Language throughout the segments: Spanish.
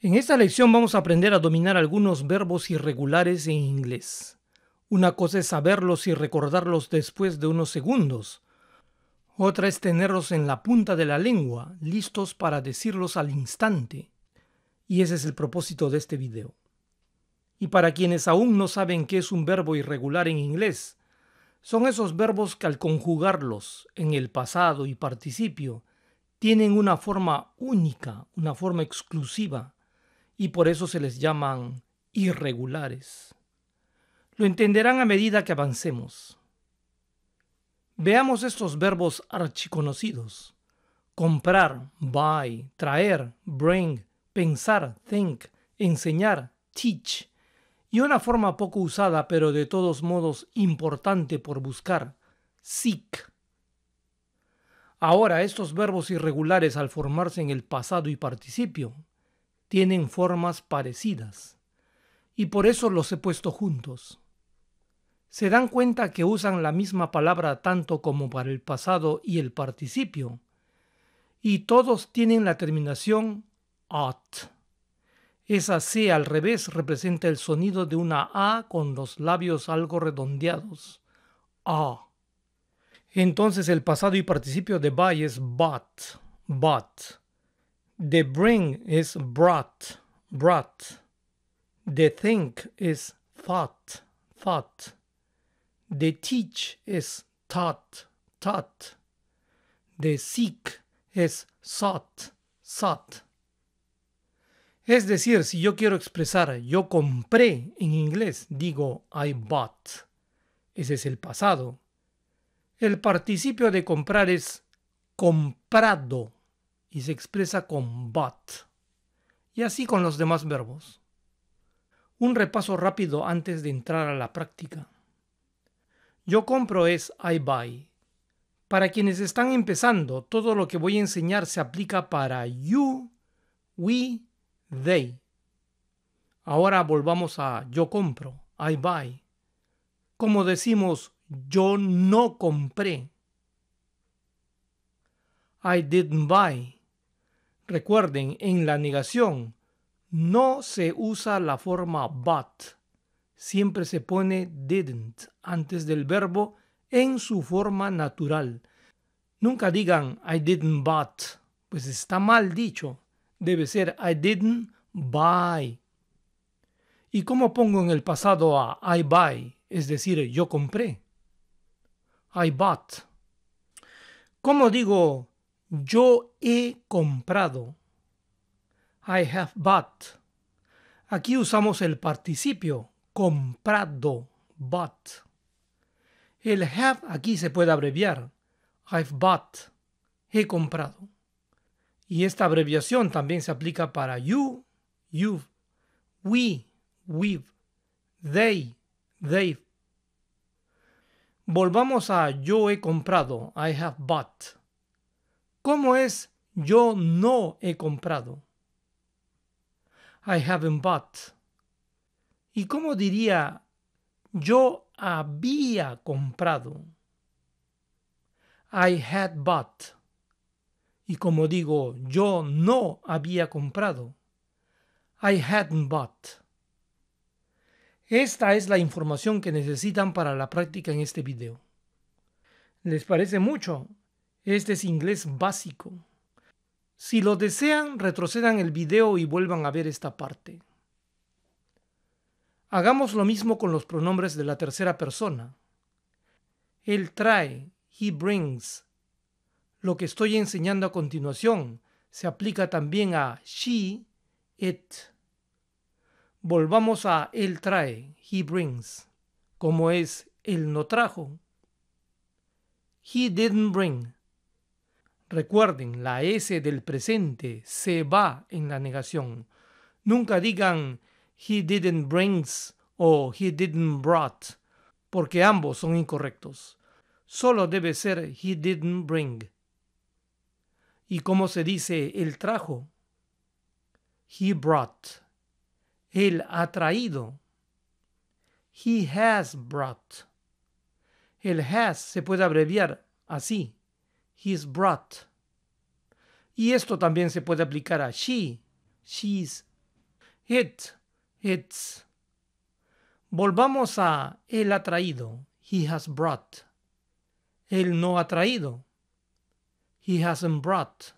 En esta lección vamos a aprender a dominar algunos verbos irregulares en inglés. Una cosa es saberlos y recordarlos después de unos segundos. Otra es tenerlos en la punta de la lengua, listos para decirlos al instante. Y ese es el propósito de este video. Y para quienes aún no saben qué es un verbo irregular en inglés, son esos verbos que al conjugarlos en el pasado y participio tienen una forma única, una forma exclusiva y por eso se les llaman irregulares. Lo entenderán a medida que avancemos. Veamos estos verbos archiconocidos. Comprar, buy, traer, bring, pensar, think, enseñar, teach. Y una forma poco usada pero de todos modos importante por buscar, seek. Ahora estos verbos irregulares al formarse en el pasado y participio tienen formas parecidas, y por eso los he puesto juntos. Se dan cuenta que usan la misma palabra tanto como para el pasado y el participio, y todos tienen la terminación at. Esa C al revés representa el sonido de una A con los labios algo redondeados. A. Entonces el pasado y participio de by es but, but. The bring is brought, brought. The think is thought, thought. The teach is taught, taught. The seek is sought, sought. Es decir, si yo quiero expresar yo compré en inglés, digo I bought. Ese es el pasado. El participio de comprar es comprado, y se expresa con but. Y así con los demás verbos. Un repaso rápido antes de entrar a la práctica. Yo compro es I buy. Para quienes están empezando, todo lo que voy a enseñar se aplica para you, we, they. Ahora volvamos a yo compro, I buy. Como decimos, yo no compré. I didn't buy. Recuerden, en la negación no se usa la forma but. Siempre se pone didn't antes del verbo en su forma natural. Nunca digan I didn't but, pues está mal dicho. Debe ser I didn't buy. ¿Y cómo pongo en el pasado a I buy? Es decir, yo compré. I bought. ¿Cómo digo yo he comprado. I have bought. Aquí usamos el participio comprado, bought. El have aquí se puede abreviar. I've bought. He comprado. Y esta abreviación también se aplica para you, you've, we, we've, they, they've. Volvamos a yo he comprado, I have bought. ¿Cómo es yo no he comprado? I haven't bought. ¿Y cómo diría yo había comprado? I had bought. Y como digo, yo no había comprado. I hadn't bought. Esta es la información que necesitan para la práctica en este video. ¿Les parece mucho? Este es inglés básico. Si lo desean, retrocedan el video y vuelvan a ver esta parte. Hagamos lo mismo con los pronombres de la tercera persona. Él trae, he brings. Lo que estoy enseñando a continuación se aplica también a she, it. Volvamos a él trae, he brings, como es él no trajo. He didn't bring. Recuerden, la S del presente se va en la negación. Nunca digan he didn't brings o he didn't brought, porque ambos son incorrectos. Solo debe ser he didn't bring. ¿Y cómo se dice el trajo? He brought. Él ha traído. He has brought. El has se puede abreviar así. He's brought. Y esto también se puede aplicar a she, she's, it, it's. Volvamos a él ha traído, he has brought. Él no ha traído, he hasn't brought.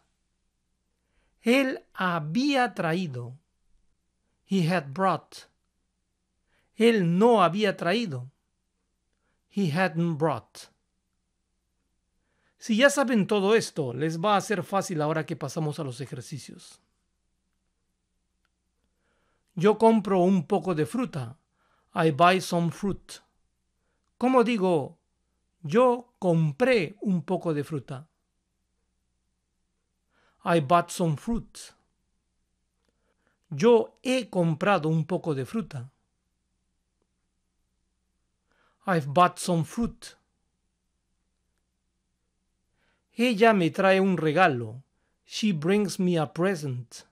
Él había traído, he had brought. Él no había traído, he hadn't brought. Si ya saben todo esto, les va a ser fácil ahora que pasamos a los ejercicios. Yo compro un poco de fruta. I buy some fruit. ¿Cómo digo? Yo compré un poco de fruta. I bought some fruit. Yo he comprado un poco de fruta. I've bought some fruit. Ella me trae un regalo. She brings me a present.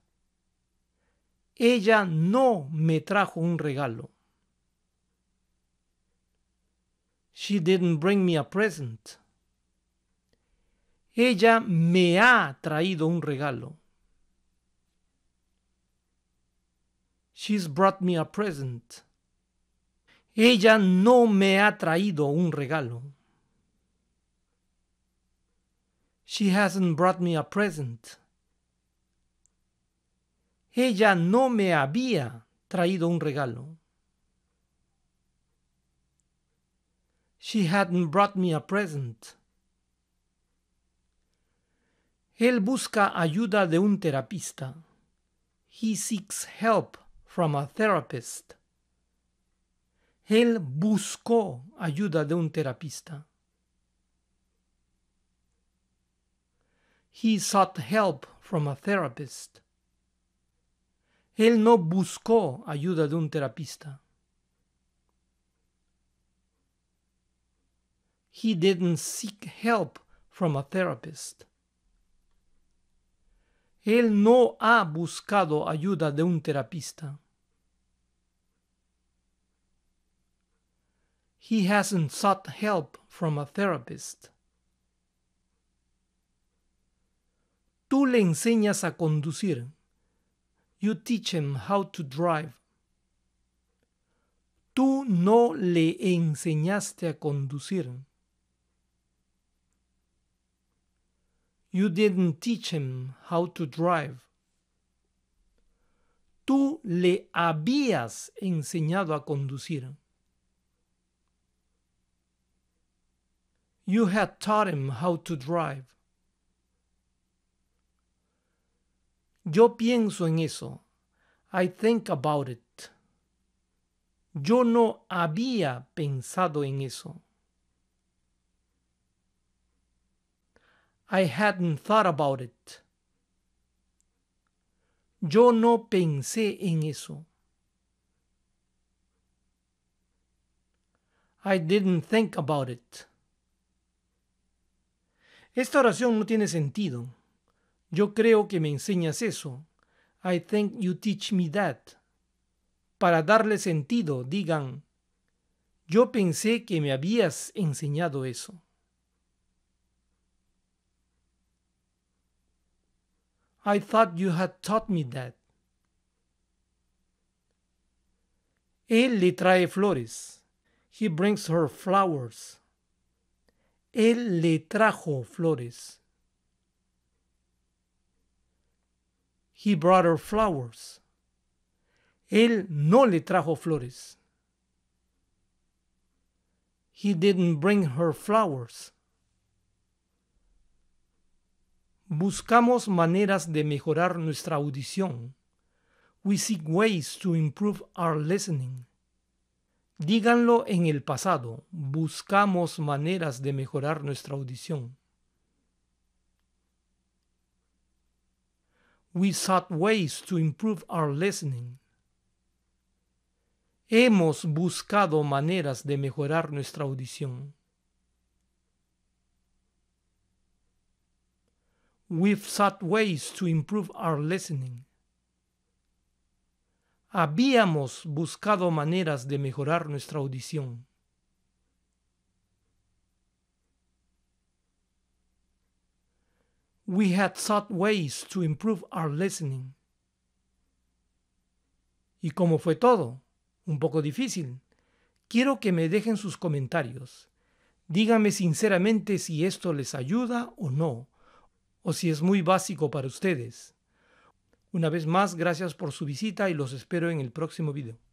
Ella no me trajo un regalo. She didn't bring me a present. Ella me ha traído un regalo. She's brought me a present. Ella no me ha traído un regalo. She hasn't brought me a present. Ella no me había traído un regalo. She hadn't brought me a present. Él busca ayuda de un terapista. He seeks help from a therapist. Él buscó ayuda de un terapista. he sought help from a therapist. Él no buscó ayuda de un terapista. He didn't seek help from a therapist. Él no ha buscado ayuda de un terapista. He hasn't sought help from a therapist. le enseñas a conducir. You teach him how to drive. Tú no le enseñaste a conducir. You didn't teach him how to drive. Tú le habías enseñado a conducir. You had taught him how to drive. Yo pienso en eso. I think about it. Yo no había pensado en eso. I hadn't thought about it. Yo no pensé en eso. I didn't think about it. Esta oración no tiene sentido. Yo creo que me enseñas eso. I think you teach me that. Para darle sentido, digan, yo pensé que me habías enseñado eso. I thought you had taught me that. Él le trae flores. He brings her flowers. Él le trajo flores. He brought her flowers. Él no le trajo flores. He didn't bring her flowers. Buscamos maneras de mejorar nuestra audición. We seek ways to improve our listening. Díganlo en el pasado. Buscamos maneras de mejorar nuestra audición. we sought ways to improve our listening. Hemos buscado maneras de mejorar nuestra audición. We've sought ways to improve our listening. Habíamos buscado maneras de mejorar nuestra audición. we had ways to improve our listening. Y como fue todo, un poco difícil, quiero que me dejen sus comentarios. Díganme sinceramente si esto les ayuda o no, o si es muy básico para ustedes. Una vez más, gracias por su visita y los espero en el próximo video.